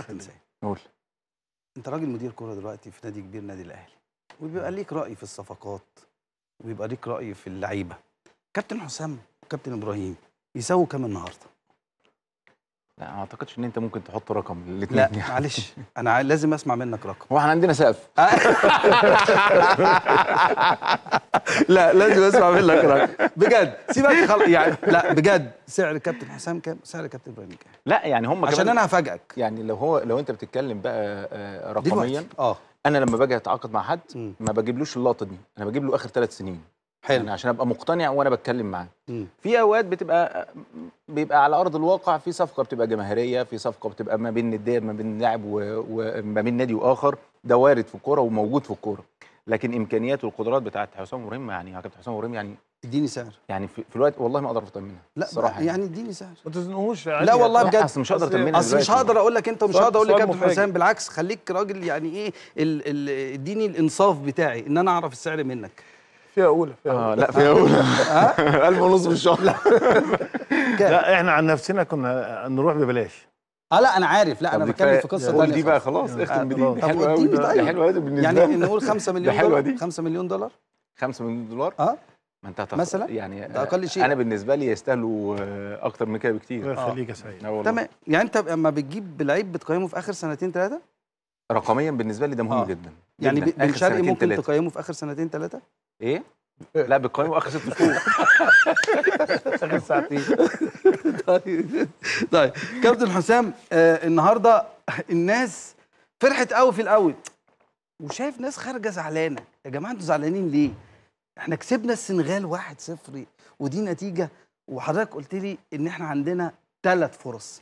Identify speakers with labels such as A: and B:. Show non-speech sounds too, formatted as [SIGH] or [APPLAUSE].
A: انسان قول انت راجل مدير كوره دلوقتي في نادي كبير نادي الاهلي وبيبقى ليك راي في الصفقات وبيبقى ليك راي في اللعيبه كابتن حسام وكابتن ابراهيم يساووا كام النهارده ما اعتقدش ان انت ممكن تحط رقم الاثنين لا يعني. معلش انا لازم اسمع منك رقم هو احنا عندنا سقف [LAUGHS]
B: لا لازم اسمع منك رقم بجد سيبك خل... يعني لا بجد
A: سعر كابتن حسام كام سعر كابتن ابراهيم كام
B: لا يعني هم عشان انا هفاجئك يعني لو هو لو انت بتتكلم بقى آه، رقميا اه انا لما باجي اتعاقد مع حد ما بجيبلوش اللقطه دي انا بجيب له اخر ثلاث سنين حلو يعني عشان ابقى مقتنع وانا بتكلم معاه في اوقات بتبقى بيبقى على ارض الواقع في صفقه بتبقى جماهيريه في صفقه بتبقى ما بين نديه ما بين لاعب وما بين نادي واخر ده وارد في الكوره وموجود في الكوره لكن امكانيات والقدرات بتاعت حسام ابراهيم يعني يا كابتن حسام ابراهيم يعني اديني سعر يعني في, في الوقت والله ما اقدر اطمنها لا
A: صراحه يعني. يعني اديني سعر ما تزنقوش لا والله بجد اصل مش هقدر اطمنها اصل مش هقدر اقول لك انت ومش هقدر اقول لك كابتن حسام بالعكس خليك راجل يعني ايه اديني الانصاف بتاعي ان انا اعرف السعر منك
B: فيها اولى فيها آه، اولى آه لا فيها اولى 1000 [LAUGHS] [LAUGHS] ونص في الشهر [LAUGHS] لا احنا عن نفسنا كنا آه، نروح ببلاش اه لا انا عارف لا انا بتكلم في قصه ثانيه دي بقى خلاص آه، اختم بدي حلوه قوي دي حلوه طيب. دي بالنسبه يعني نقول 5 مليون دولار 5 مليون دولار 5 مليون دولار اه ما انت هتخ... مثلا يعني ده اقل شيء انا بالنسبه لي يستاهلوا اكتر من كده بكتير الله يخليك يا سعيد تمام يعني انت اما بتجيب لعيب بتقيمه في اخر سنتين ثلاثه رقميا بالنسبه لي ده مهم آه. جدا يعني بن شرقي ممكن تقيمه في اخر
A: سنتين ثلاثه
B: إيه؟, ايه لا بتقيمه اخر ست شهور
A: [LAUGHS] اخر ساعتين طيب طيب كابتن حسام آه النهارده الناس فرحت قوي في الاول وشايف ناس خارجه زعلانه يا جماعه انتوا زعلانين ليه احنا كسبنا السنغال 1 0 ودي نتيجه وحضرتك قلت لي ان احنا عندنا ثلاث فرص